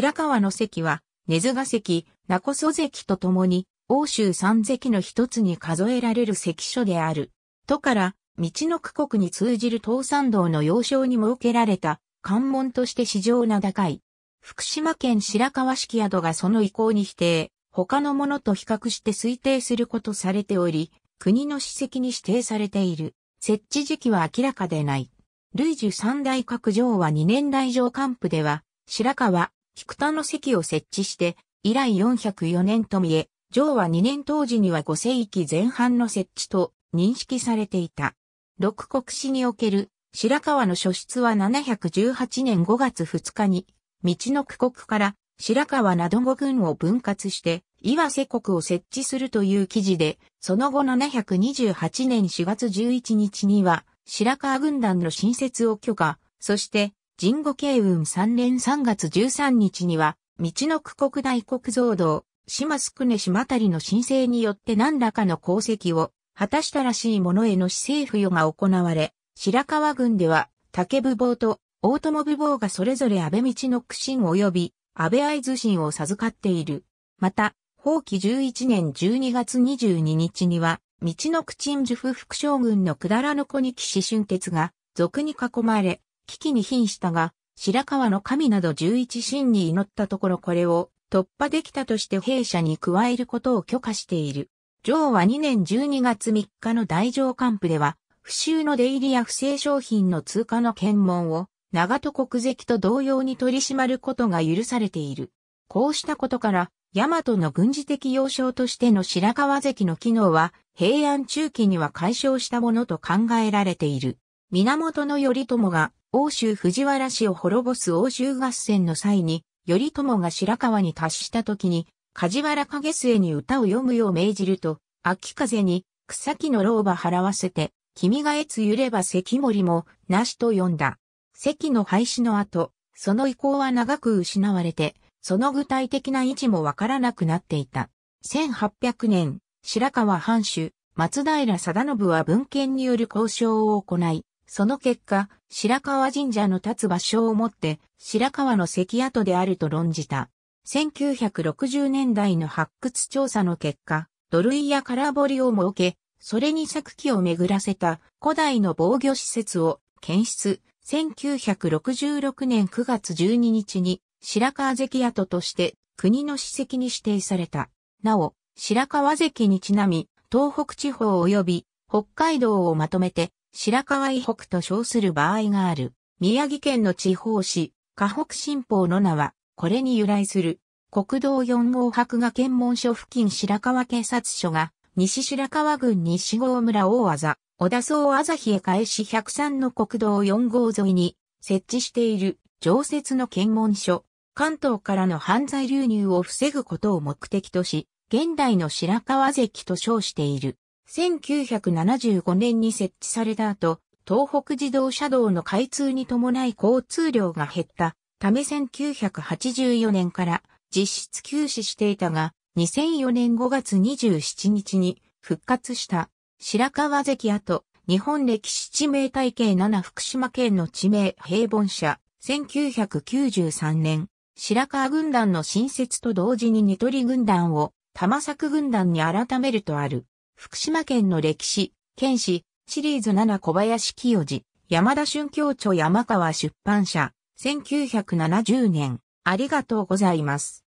白河の関は、根津ヶ関、中曽関と共に、欧州三関の一つに数えられる関所である。都から、道の区国に通じる東山道の要衝に設けられた、関門として市場名高い。福島県白河式宿がその意向に否定、他のものと比較して推定することされており、国の史跡に指定されている。設置時期は明らかでない。ルイ三大閣上は二年来上官府では、白河、菊田の席を設置して、以来404年と見え、上は2年当時には5世紀前半の設置と認識されていた。六国史における白川の書出は718年5月2日に、道の区国から白川など五軍を分割して、岩瀬国を設置するという記事で、その後728年4月11日には、白川軍団の新設を許可、そして、神護慶雲3年3月13日には、道の区国大国造道、島宿根島たりの申請によって何らかの功績を果たしたらしい者への市政付与が行われ、白川郡では竹部坊と大友部坊がそれぞれ安倍道の苦心及び安倍合図心を授かっている。また、法期11年12月22日には、道の区陳樹府副将軍のくだらの子に騎士春鉄が、俗に囲まれ、危機に瀕したが、白川の神など十一神に祈ったところこれを突破できたとして弊社に加えることを許可している。上は2年12月3日の大上官府では、不修の出入りや不正商品の通過の検問を、長戸国籍と同様に取り締まることが許されている。こうしたことから、大和の軍事的要衝としての白川関の機能は、平安中期には解消したものと考えられている。源頼朝が欧州藤原氏を滅ぼす欧州合戦の際に、頼朝が白河に達した時に、梶原影末に歌を読むよう命じると、秋風に草木の老婆払わせて、君がえつゆれば関森も、なしと呼んだ。関の廃止の後、その意向は長く失われて、その具体的な位置もわからなくなっていた。1800年、白河藩主、松平定信は文献による交渉を行い、その結果、白川神社の立つ場所をもって、白川の関跡であると論じた。1960年代の発掘調査の結果、土塁や空堀を設け、それに作機を巡らせた古代の防御施設を検出、1966年9月12日に白川関跡として国の史跡に指定された。なお、白川関にちなみ、東北地方及び北海道をまとめて白河以北と称する場合がある。宮城県の地方市、河北新報の名は、これに由来する。国道4号白河検問所付近白河警察署が、西白河郡西郷村大技、小田総朝日へ返し103の国道4号沿いに、設置している、常設の検問所。関東からの犯罪流入を防ぐことを目的とし、現代の白河関と称している。1975年に設置された後、東北自動車道の開通に伴い交通量が減ったため1984年から実質休止していたが、2004年5月27日に復活した白川関跡日本歴史地名体系7福島県の地名平凡社1993年白川軍団の新設と同時にニトリ軍団を玉作軍団に改めるとある。福島県の歴史、県史、シリーズ7小林清治、山田春教著山川出版社、1970年、ありがとうございます。